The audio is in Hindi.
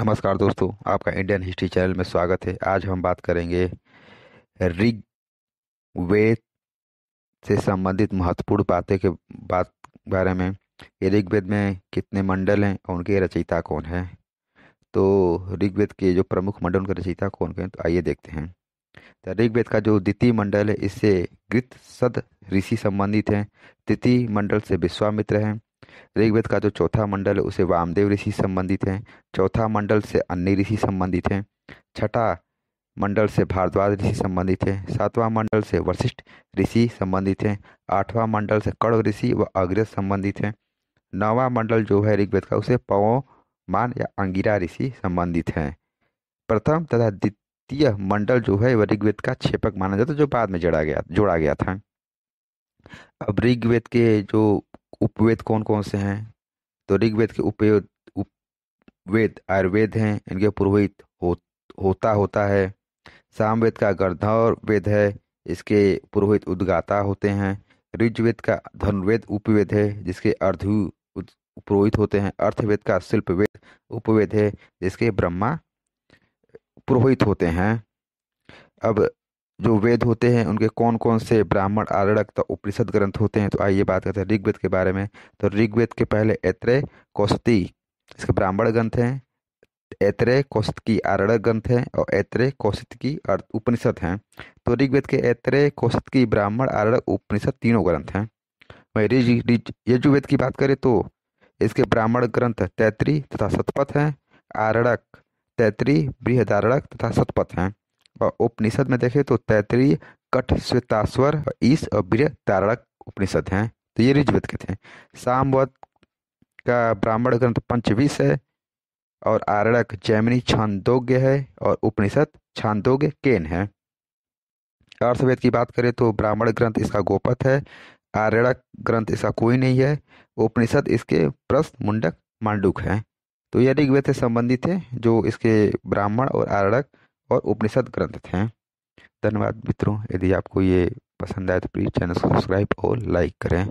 नमस्कार दोस्तों आपका इंडियन हिस्ट्री चैनल में स्वागत है आज हम बात करेंगे ऋग वेद से संबंधित महत्वपूर्ण बातें के बात बारे में ऋग्वेद में कितने मंडल हैं और उनके रचयिता कौन है तो ऋग्वेद के जो प्रमुख मंडल उनके रचयिता कौन हैं तो आइए देखते हैं तो ऋग्वेद का जो द्वितीय मंडल है इससे गृत सद ऋषि संबंधित हैं तृतीय मंडल से विश्वामित्र हैं ऋग्वेद का जो चौथा मंडल है उसे वामदेव ऋषि संबंधित हैं चौथा मंडल से अन्य ऋषि संबंधित हैं छठा मंडल से भारद्वाज ऋषि संबंधित हैं सातवां मंडल से वशिष्ठ ऋषि संबंधित हैं आठवां मंडल से कड़व ऋषि व अग्रज संबंधित हैं नौवां मंडल जो है ऋग्वेद का उसे पवो मान या अंगिरा ऋषि संबंधित हैं प्रथम तथा द्वितीय मंडल जो है वह ऋग्वेद का छेपक माना जाता है जो बाद में जोड़ा गया जोड़ा गया था अब ऋग्वेद के जो उपवेद कौन कौन से हैं तो ऋग्वेद के उपवेद उपवेद आयुर्वेद हैं इनके पुरोहित हो, होता होता है सामवेद का गर्धर वेद है इसके पुरोहित उद्गाता होते हैं ऋजवेद का धनुर्वेद उपवेद है जिसके अर्धु पुरोहित होते हैं अर्थवेद का शिल्प वेद उपवेद है जिसके ब्रह्मा पुरोहित होते हैं अब जो वेद होते हैं उनके कौन कौन से ब्राह्मण आरणक तो उपनिषद ग्रंथ होते हैं तो आइए बात करते हैं ऋग्वेद के बारे में तो ऋग्वेद के पहले ऐत्रे कौस्ती इसके ब्राह्मण ग्रंथ हैं ऐत्रे कौशित की आरणक ग्रंथ हैं और ऐत्रे कौशित की उपनिषद हैं तो ऋग्वेद के ऐत्रे कौशित की ब्राह्मण आरणक उपनिषद तीनों ग्रंथ हैं वहीं यजुर्वेद की बात करें तो इसके ब्राह्मण ग्रंथ तैतरी तथा सतपथ हैं आरणक तैतरी बृहदारणक तथा सतपथ हैं उपनिषद में देखें तो तैतरीय कठ श्वेताश्वर ईस और वीर तारक उपनिषद हैं तो ये ऋजवेद के थे सामवत का ब्राह्मण ग्रंथ पंचवीस है और आरणक जैमिनी छांदोग्य है और उपनिषद छांदोग्य केन है अर्थवेद की बात करें तो ब्राह्मण ग्रंथ इसका गोपत है आरणक ग्रंथ इसका कोई नहीं है उपनिषद इसके प्रस्त मुंडक मांडुक है तो यह ऋग्वेद से संबंधित है जो इसके ब्राह्मण और आरणक और उपनिषद ग्रंथ थे धन्यवाद मित्रों यदि आपको ये पसंद आए तो प्लीज़ चैनल सब्सक्राइब और लाइक करें